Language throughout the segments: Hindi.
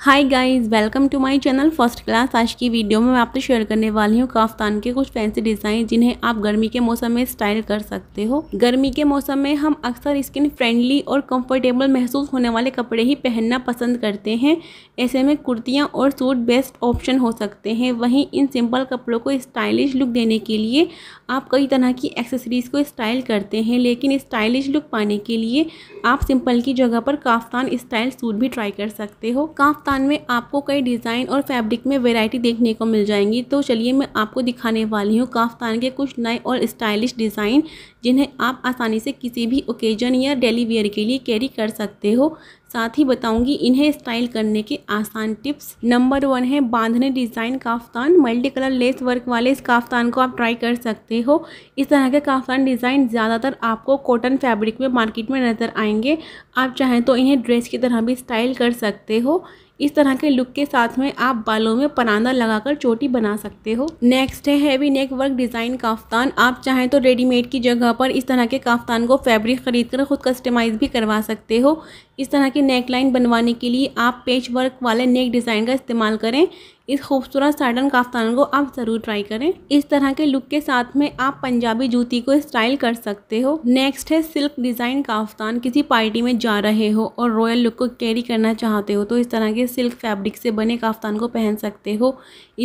hi guys welcome to my channel first class आज की वीडियो में मैं आपसे शेयर करने वाली हूँ काफ्तान के कुछ फैंसी डिज़ाइन जिन्हें आप गर्मी के मौसम में स्टाइल कर सकते हो गर्मी के मौसम में हम अक्सर स्किन फ्रेंडली और कंफर्टेबल महसूस होने वाले कपड़े ही पहनना पसंद करते हैं ऐसे में कुर्तियाँ और सूट बेस्ट ऑप्शन हो सकते हैं वहीं इन सिंपल कपड़ों को स्टाइलिश लुक देने के लिए आप कई तरह की एक्सेसरीज़ को स्टाइल करते हैं लेकिन स्टाइलिश लुक पाने के लिए आप सिंपल की जगह पर काफ्तान स्टाइल सूट भी ट्राई कर सकते हो काफ्तान कफ्तान में आपको कई डिज़ाइन और फैब्रिक में वैरायटी देखने को मिल जाएंगी तो चलिए मैं आपको दिखाने वाली हूँ काफ्तान के कुछ नए और स्टाइलिश डिज़ाइन जिन्हें आप आसानी से किसी भी ओकेजन या डेली वेयर के लिए कैरी कर सकते हो साथ ही बताऊंगी इन्हें स्टाइल करने के आसान टिप्स नंबर वन है बांधने design kaftan multi colour lace work वाले इस काफ्तान को आप ट्राई कर सकते हो इस तरह के काफ्तान डिज़ाइन ज़्यादातर आपको कॉटन फैब्रिक में मार्केट में नज़र आएंगे आप चाहें तो इन्हें ड्रेस की तरह भी स्टाइल कर सकते हो इस तरह के लुक के साथ में आप बालों में परांदा लगाकर चोटी बना सकते हो नेक्स्ट है heavy neck work design kaftan आप चाहें तो रेडीमेड की जगह पर इस तरह के काफ्तान को फैब्रिक खरीद कर खुद कस्टमाइज भी करवा सकते हो इस तरह की की नेक लाइन बनवाने के लिए आप पेच वर्क वाले नेक डिज़ाइन का इस्तेमाल करें इस खूबसूरत साटन काफ्तान को आप ज़रूर ट्राई करें इस तरह के लुक के साथ में आप पंजाबी जूती को स्टाइल कर सकते हो नेक्स्ट है सिल्क डिज़ाइन काफ्तान किसी पार्टी में जा रहे हो और रॉयल लुक को कैरी करना चाहते हो तो इस तरह के सिल्क फैब्रिक से बने काफ्तान को पहन सकते हो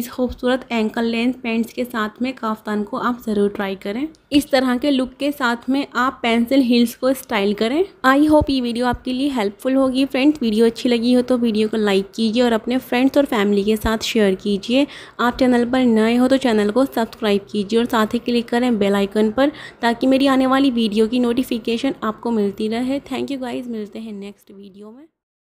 इस खूबसूरत एंकल लेंथ पैंट्स के साथ में काफ्तान को आप ज़रूर ट्राई करें इस तरह के लुक के साथ में आप पेंसिल हील्स को स्टाइल करें आई होप ये वीडियो आपके लिए हेल्पफुल होगी फ्रेंड्स वीडियो अच्छी लगी हो तो वीडियो को लाइक कीजिए और अपने फ्रेंड्स और फैमिली के साथ शेयर कीजिए आप चैनल पर नए हो तो चैनल को सब्सक्राइब कीजिए और साथ ही क्लिक करें बेल आइकन पर ताकि मेरी आने वाली वीडियो की नोटिफिकेशन आपको मिलती रहे थैंक यू गाइज़ मिलते हैं नेक्स्ट वीडियो में